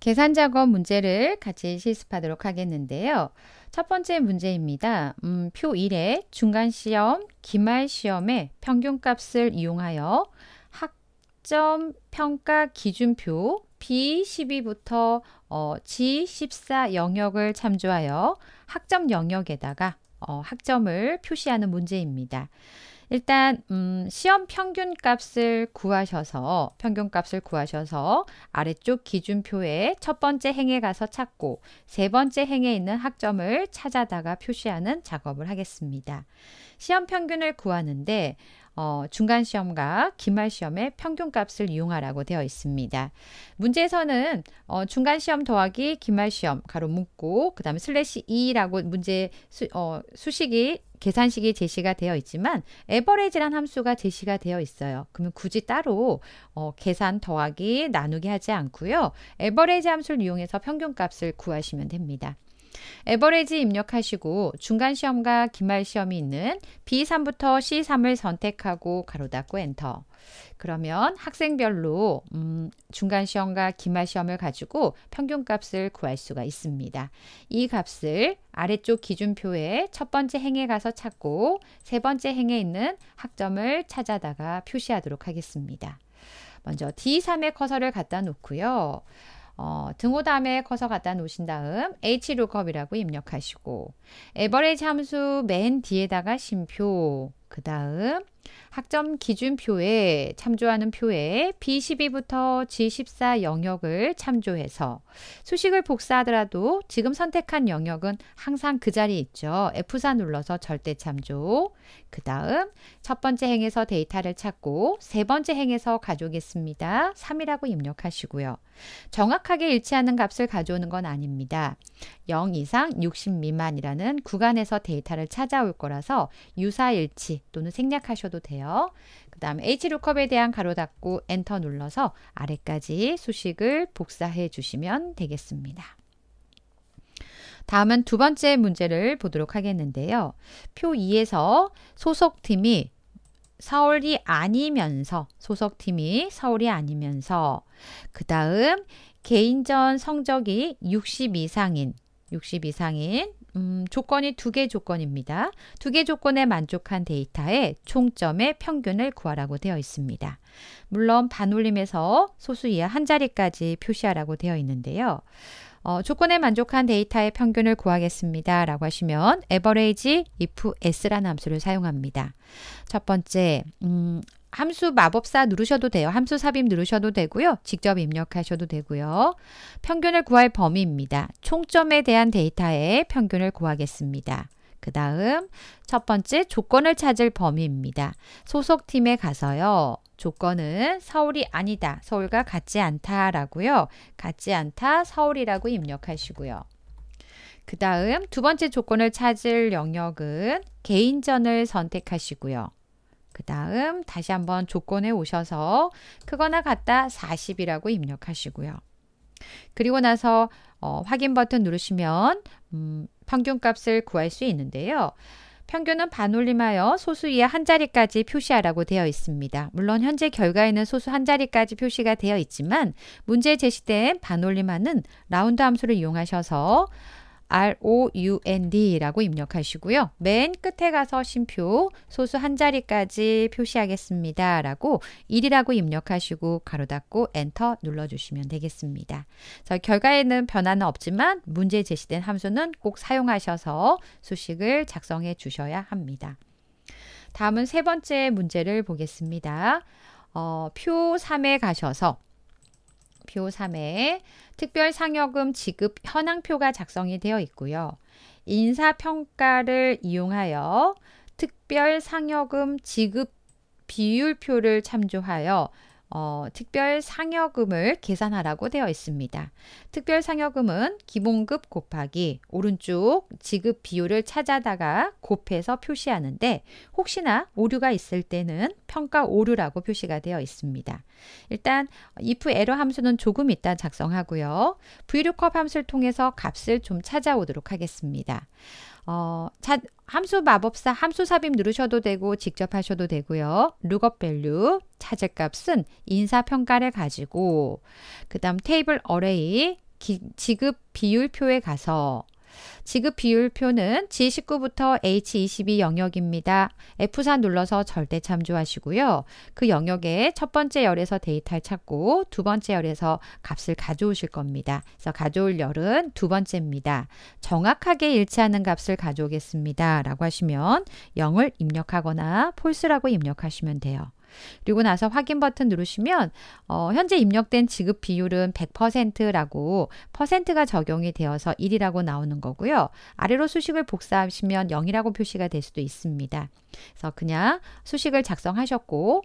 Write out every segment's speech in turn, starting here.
계산 작업 문제를 같이 실습하도록 하겠는데요. 첫 번째 문제입니다. 음, 표 1의 중간 시험, 기말 시험의 평균값을 이용하여 학점 평가 기준표 B12부터 어, G14 영역을 참조하여 학점 영역에다가 어, 학점을 표시하는 문제입니다. 일단 음, 시험 평균값을 구하셔서 평균값을 구하셔서 아래쪽 기준표에 첫 번째 행에 가서 찾고 세 번째 행에 있는 학점을 찾아다가 표시하는 작업을 하겠습니다. 시험 평균을 구하는데 어, 중간 시험과 기말 시험의 평균값을 이용하라고 되어 있습니다. 문제에서는 어, 중간 시험 더하기 기말 시험 가로 묶고 그다음에 슬래시 2라고 문제 수, 어, 수식이 계산식이 제시가 되어 있지만 에버레지란 함수가 제시가 되어 있어요. 그러면 굳이 따로 어, 계산 더하기 나누기 하지 않고요. 에버레지 함수를 이용해서 평균값을 구하시면 됩니다. 에버레지 입력하시고 중간 시험과 기말 시험이 있는 B3부터 C3을 선택하고 가로 닫고 엔터. 그러면 학생별로 음, 중간 시험과 기말 시험을 가지고 평균값을 구할 수가 있습니다. 이 값을 아래쪽 기준표에 첫 번째 행에 가서 찾고 세 번째 행에 있는 학점을 찾아다가 표시하도록 하겠습니다. 먼저 D3의 커서를 갖다 놓고요. 어, 등호담에 커서 갖다 놓으신 다음 HLOOKUP이라고 입력하시고 에버레이지 함수 맨 뒤에다가 심표 그 다음 학점 기준표에 참조하는 표에 B12부터 G14 영역을 참조해서 수식을 복사하더라도 지금 선택한 영역은 항상 그 자리에 있죠. F4 눌러서 절대 참조. 그 다음 첫 번째 행에서 데이터를 찾고 세 번째 행에서 가져오겠습니다. 3이라고 입력하시고요. 정확하게 일치하는 값을 가져오는 건 아닙니다. 0 이상 60 미만이라는 구간에서 데이터를 찾아올 거라서 유사일치 또는 생략하셔도 돼요. 그 다음 HLOOKUP에 대한 가로 닫고 엔터 눌러서 아래까지 수식을 복사해 주시면 되겠습니다. 다음은 두 번째 문제를 보도록 하겠는데요. 표 2에서 소속팀이 서울이 아니면서 소속팀이 서울이 아니면서 그 다음 개인전 성적이 60 이상인 60 이상인 음, 조건이 두 개 조건입니다. 두 개 조건에 만족한 데이터의 총점의 평균을 구하라고 되어 있습니다. 물론 반올림에서 소수 이하 한 자리까지 표시하라고 되어 있는데요. 어, 조건에 만족한 데이터의 평균을 구하겠습니다. 라고 하시면 average if s라는 함수를 사용합니다. 첫 번째, 음, 함수 마법사 누르셔도 돼요. 함수 삽입 누르셔도 되고요. 직접 입력하셔도 되고요. 평균을 구할 범위입니다. 총점에 대한 데이터의 평균을 구하겠습니다. 그 다음 첫 번째 조건을 찾을 범위입니다. 소속팀에 가서요. 조건은 서울이 아니다. 서울과 같지 않다라고요. 같지 않다 서울이라고 입력하시고요. 그 다음 두 번째 조건을 찾을 영역은 개인전을 선택하시고요. 그 다음 다시 한번 조건에 오셔서 크거나 같다 40이라고 입력하시고요. 그리고 나서 어, 확인 버튼 누르시면 음, 평균값을 구할 수 있는데요. 평균은 반올림하여 소수 이하 한 자리까지 표시하라고 되어 있습니다. 물론 현재 결과에는 소수 한 자리까지 표시가 되어 있지만 문제에 제시된 반올림하는 라운드 함수를 이용하셔서 round라고 입력하시고요. 맨 끝에 가서 쉼표 소수 한 자리까지 표시하겠습니다. 라고 1이라고 입력하시고 가로 닫고 엔터 눌러주시면 되겠습니다. 자, 결과에는 변화는 없지만 문제 제시된 함수는 꼭 사용하셔서 수식을 작성해 주셔야 합니다. 다음은 세 번째 문제를 보겠습니다. 어, 표 3에 가셔서 표 3에 특별 상여금 지급 현황표가 작성이 되어 있고요. 인사평가를 이용하여 특별 상여금 지급 비율표를 참조하여 어, 특별 상여금을 계산하라고 되어 있습니다. 특별 상여금은 기본급 곱하기 오른쪽 지급 비율을 찾아다가 곱해서 표시하는데 혹시나 오류가 있을 때는 평가 오류라고 표시가 되어 있습니다. 일단 if 에러 함수는 조금 이따 작성하고요. vlookup 함수를 통해서 값을 좀 찾아오도록 하겠습니다. 어, 자, 함수 마법사 함수 삽입 누르셔도 되고 직접 하셔도 되고요. 룩업 밸류 차제값은 인사평가를 가지고 그 다음 테이블 어레이 지급 비율표에 가서 지급 비율표는 G19부터 H22 영역입니다. F4 눌러서 절대 참조하시고요. 그 영역에 첫 번째 열에서 데이터를 찾고 두 번째 열에서 값을 가져오실 겁니다. 그래서 가져올 열은 두 번째입니다. 정확하게 일치하는 값을 가져오겠습니다. 라고 하시면 0을 입력하거나 f a 라고 입력하시면 돼요. 그리고 나서 확인 버튼 누르시면 어, 현재 입력된 지급 비율은 100%라고 퍼센트가 적용이 되어서 1이라고 나오는 거고요. 아래로 수식을 복사하시면 0이라고 표시가 될 수도 있습니다. 그래서 그냥 수식을 작성하셨고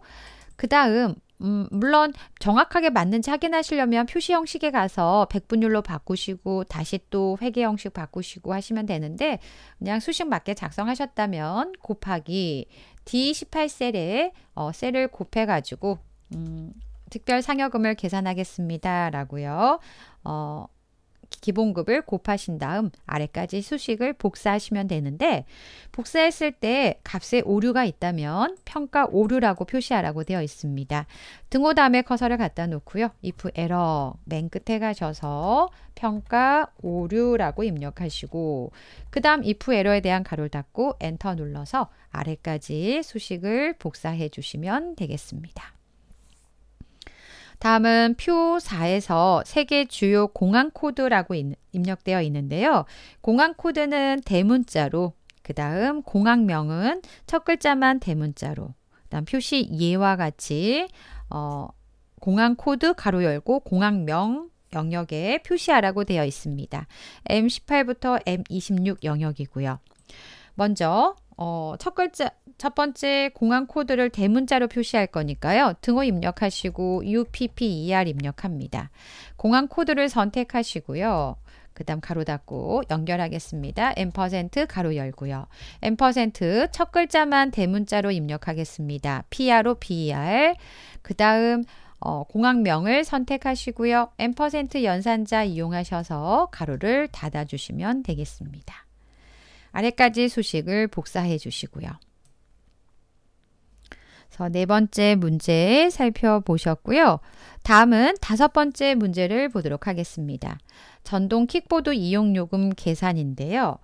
그 다음 음, 물론 정확하게 맞는지 확인하시려면 표시 형식에 가서 백분율로 바꾸시고 다시 또 회계 형식 바꾸시고 하시면 되는데 그냥 수식 맞게 작성하셨다면 곱하기 D18셀에 어, 셀을 곱해 가지고 음, 특별 상여금을 계산하겠습니다. 라고요. 어, 기본급을 곱하신 다음 아래까지 수식을 복사하시면 되는데 복사했을 때 값에 오류가 있다면 평가 오류라고 표시하라고 되어 있습니다. 등호 다음에 커서를 갖다 놓고요. if error 맨 끝에 가셔서 평가 오류라고 입력하시고 그 다음 if error에 대한 가로를 닫고 엔터 눌러서 아래까지 수식을 복사해 주시면 되겠습니다. 다음은 표 4에서 세계 주요 공항 코드라고 입력되어 있는데요. 공항 코드는 대문자로, 그 다음 공항명은 첫 글자만 대문자로, 그 다음 표시 예와 같이 어, 공항 코드 가로 열고 공항명 영역에 표시하라고 되어 있습니다. M18부터 M26 영역이고요. 먼저 어, 첫 글자, 첫 번째 공항 코드를 대문자로 표시할 거니까요. 등호 입력하시고 UPPER 입력합니다. 공항 코드를 선택하시고요. 그 다음 가로 닫고 연결하겠습니다. 엠 가로 열고요. 엠첫 글자만 대문자로 입력하겠습니다. PR로 PER 그 다음 어, 공항명을 선택하시고요. 엠 연산자 이용하셔서 가로를 닫아주시면 되겠습니다. 아래까지 수식을 복사해 주시고요. 그래서 네 번째 문제 살펴보셨고요. 다음은 다섯 번째 문제를 보도록 하겠습니다. 전동 킥보드 이용 요금 계산인데요.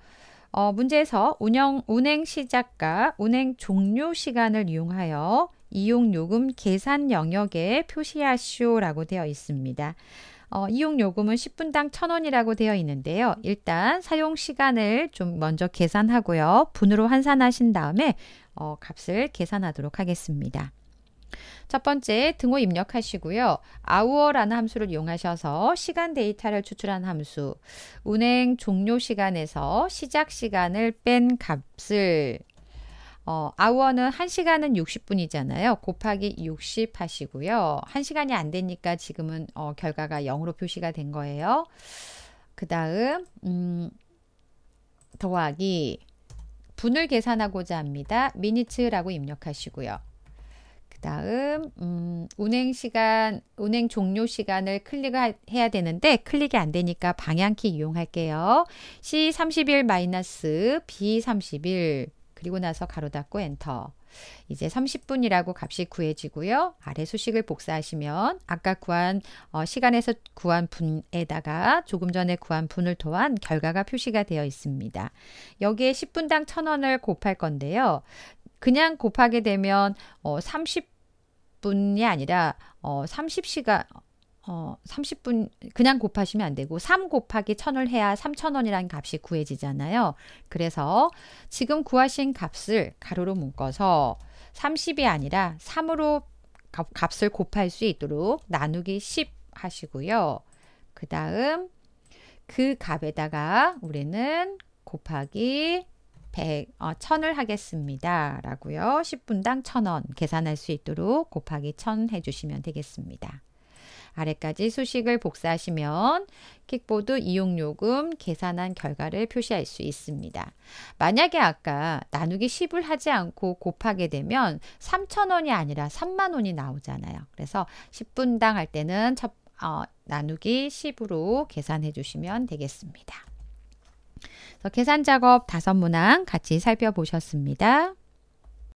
어, 문제에서 운영, 운행 시작과 운행 종료 시간을 이용하여 이용요금 계산 영역에 표시하시오라고 되어 있습니다. 어, 이용요금은 10분당 1,000원이라고 되어 있는데요. 일단 사용시간을 좀 먼저 계산하고요. 분으로 환산하신 다음에 어, 값을 계산하도록 하겠습니다. 첫 번째 등호 입력하시고요. hour라는 함수를 이용하셔서 시간 데이터를 추출한 함수, 운행 종료 시간에서 시작 시간을 뺀 값을 어, 아워는 1시간은 60분이잖아요. 곱하기 60 하시고요. 1시간이 안 되니까 지금은 어, 결과가 0으로 표시가 된 거예요. 그 다음 음, 더하기 분을 계산하고자 합니다. 미니츠라고 입력하시고요. 그 다음 음, 운행 시간, 운행 종료 시간을 클릭해야 되는데 클릭이 안 되니까 방향키 이용할게요. C31-B31 그리고 나서 가로 닫고 엔터. 이제 30분이라고 값이 구해지고요. 아래 수식을 복사하시면 아까 구한 어, 시간에서 구한 분에다가 조금 전에 구한 분을 더한 결과가 표시가 되어 있습니다. 여기에 10분당 1000원을 곱할 건데요. 그냥 곱하게 되면 어, 30분이 아니라 어, 30시간 어, 30분 그냥 곱하시면 안 되고 3 곱하기 1000을 해야 3000원이라는 값이 구해지잖아요. 그래서 지금 구하신 값을 가로로 묶어서 30이 아니라 3으로 값을 곱할 수 있도록 나누기 10 하시고요. 그 다음 그 값에다가 우리는 곱하기 100, 어, 1000을 하겠습니다. 라고요. 10분당 1000원 계산할 수 있도록 곱하기 1000 해주시면 되겠습니다. 아래까지 수식을 복사하시면 킥보드 이용요금 계산한 결과를 표시할 수 있습니다. 만약에 아까 나누기 10을 하지 않고 곱하게 되면 3,000원이 아니라 3만원이 나오잖아요. 그래서 10분당 할 때는 첫, 어, 나누기 10으로 계산해 주시면 되겠습니다. 계산 작업 다섯 문항 같이 살펴보셨습니다.